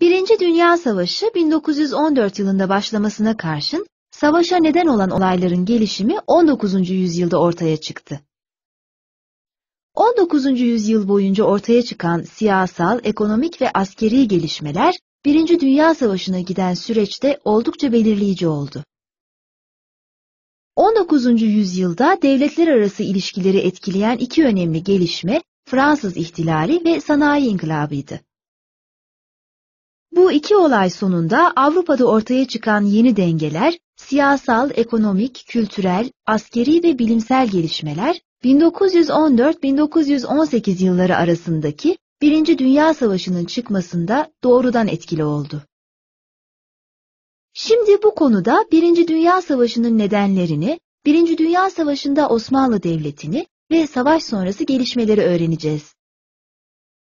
Birinci Dünya Savaşı 1914 yılında başlamasına karşın savaşa neden olan olayların gelişimi 19. yüzyılda ortaya çıktı. 19. yüzyıl boyunca ortaya çıkan siyasal, ekonomik ve askeri gelişmeler Birinci Dünya Savaşı'na giden süreçte oldukça belirleyici oldu. 19. yüzyılda devletler arası ilişkileri etkileyen iki önemli gelişme Fransız ihtilali ve sanayi inkılabıydı. Bu iki olay sonunda Avrupa'da ortaya çıkan yeni dengeler, siyasal, ekonomik, kültürel, askeri ve bilimsel gelişmeler 1914-1918 yılları arasındaki Birinci Dünya Savaşı'nın çıkmasında doğrudan etkili oldu. Şimdi bu konuda Birinci Dünya Savaşı'nın nedenlerini, Birinci Dünya Savaşı'nda Osmanlı Devleti'ni ve savaş sonrası gelişmeleri öğreneceğiz.